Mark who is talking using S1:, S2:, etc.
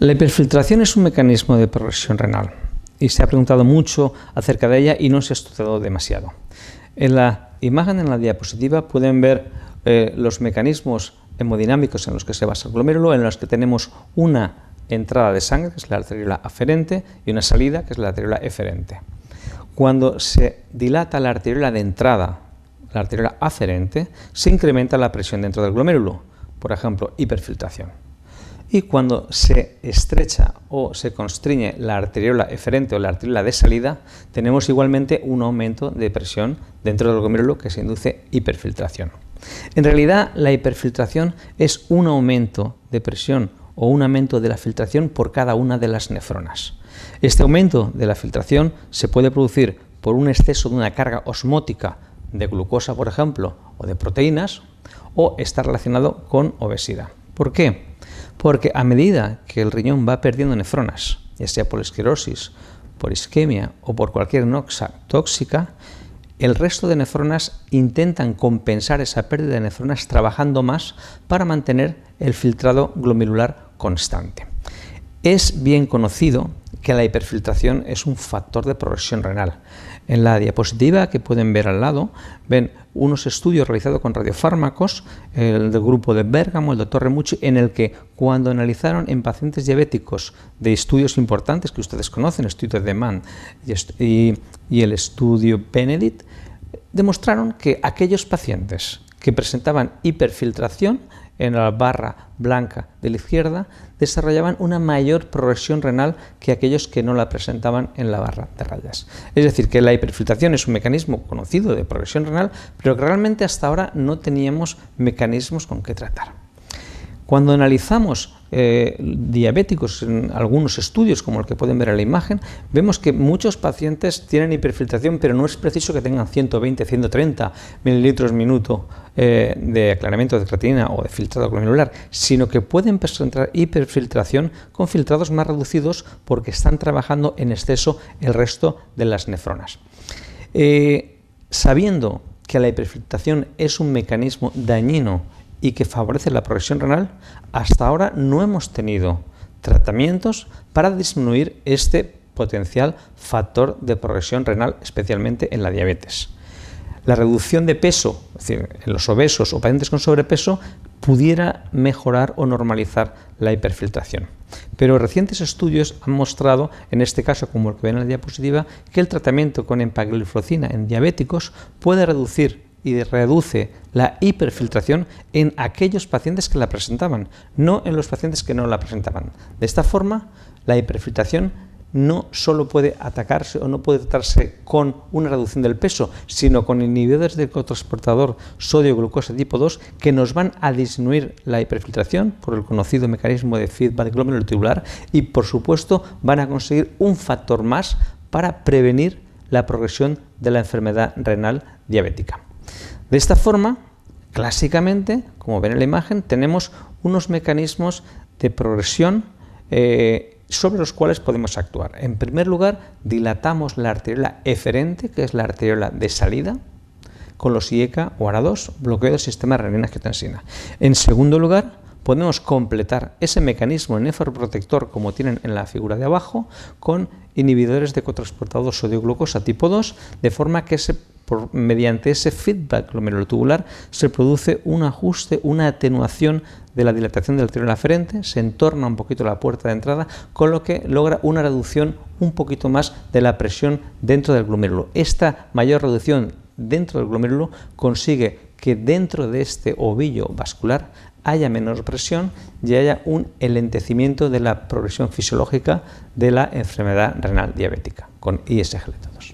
S1: La hiperfiltración es un mecanismo de progresión renal y se ha preguntado mucho acerca de ella y no se ha estudiado demasiado. En la imagen en la diapositiva pueden ver eh, los mecanismos hemodinámicos en los que se basa el glomérulo, en los que tenemos una entrada de sangre, que es la arteriola aferente, y una salida, que es la arteriola eferente. Cuando se dilata la arteriola de entrada, la arteriola aferente, se incrementa la presión dentro del glomérulo, por ejemplo, hiperfiltración y cuando se estrecha o se constriñe la arteriola eferente o la arteriola de salida, tenemos igualmente un aumento de presión dentro del glomérulo que se induce hiperfiltración. En realidad, la hiperfiltración es un aumento de presión o un aumento de la filtración por cada una de las nefronas. Este aumento de la filtración se puede producir por un exceso de una carga osmótica de glucosa, por ejemplo, o de proteínas, o está relacionado con obesidad. ¿Por qué? Porque a medida que el riñón va perdiendo nefronas, ya sea por esclerosis, por isquemia o por cualquier noxa tóxica, el resto de nefronas intentan compensar esa pérdida de nefronas trabajando más para mantener el filtrado glomerular constante. Es bien conocido que la hiperfiltración es un factor de progresión renal. En la diapositiva que pueden ver al lado, ven unos estudios realizados con radiofármacos, el del grupo de Bergamo, el doctor Remucci, en el que cuando analizaron en pacientes diabéticos de estudios importantes que ustedes conocen, el estudio de Mann y, y el estudio Benedict, demostraron que aquellos pacientes que presentaban hiperfiltración en la barra blanca de la izquierda desarrollaban una mayor progresión renal que aquellos que no la presentaban en la barra de rayas. Es decir, que la hiperfiltración es un mecanismo conocido de progresión renal, pero que realmente hasta ahora no teníamos mecanismos con que tratar. Cuando analizamos eh, diabéticos en algunos estudios, como el que pueden ver en la imagen, vemos que muchos pacientes tienen hiperfiltración, pero no es preciso que tengan 120, 130 mililitros minuto eh, de aclaramiento de creatina o de filtrado glomerular, sino que pueden presentar hiperfiltración con filtrados más reducidos porque están trabajando en exceso el resto de las nefronas. Eh, sabiendo que la hiperfiltración es un mecanismo dañino y que favorece la progresión renal, hasta ahora no hemos tenido tratamientos para disminuir este potencial factor de progresión renal, especialmente en la diabetes. La reducción de peso, es decir, en los obesos o pacientes con sobrepeso, pudiera mejorar o normalizar la hiperfiltración. Pero recientes estudios han mostrado, en este caso como el que ven en la diapositiva, que el tratamiento con empagliflozina en diabéticos puede reducir y reduce la hiperfiltración en aquellos pacientes que la presentaban, no en los pacientes que no la presentaban. De esta forma, la hiperfiltración no solo puede atacarse o no puede tratarse con una reducción del peso, sino con inhibidores del cotransportador sodio-glucosa tipo 2 que nos van a disminuir la hiperfiltración por el conocido mecanismo de feedback tubular, y por supuesto van a conseguir un factor más para prevenir la progresión de la enfermedad renal diabética. De esta forma, clásicamente, como ven en la imagen, tenemos unos mecanismos de progresión eh, sobre los cuales podemos actuar. En primer lugar, dilatamos la arteriola eferente, que es la arteriola de salida, con los IECA o ARA2, bloqueo del sistema renina-angiotensina. En segundo lugar, podemos completar ese mecanismo nefroprotector como tienen en la figura de abajo con inhibidores de cotransportado sodio-glucosa tipo 2, de forma que se mediante ese feedback glomerulotubular se produce un ajuste, una atenuación de la dilatación del tiro en la frente, se entorna un poquito la puerta de entrada, con lo que logra una reducción un poquito más de la presión dentro del glomerulo. Esta mayor reducción dentro del glomerulo consigue que dentro de este ovillo vascular haya menos presión y haya un elentecimiento de la progresión fisiológica de la enfermedad renal diabética con ISGLT2.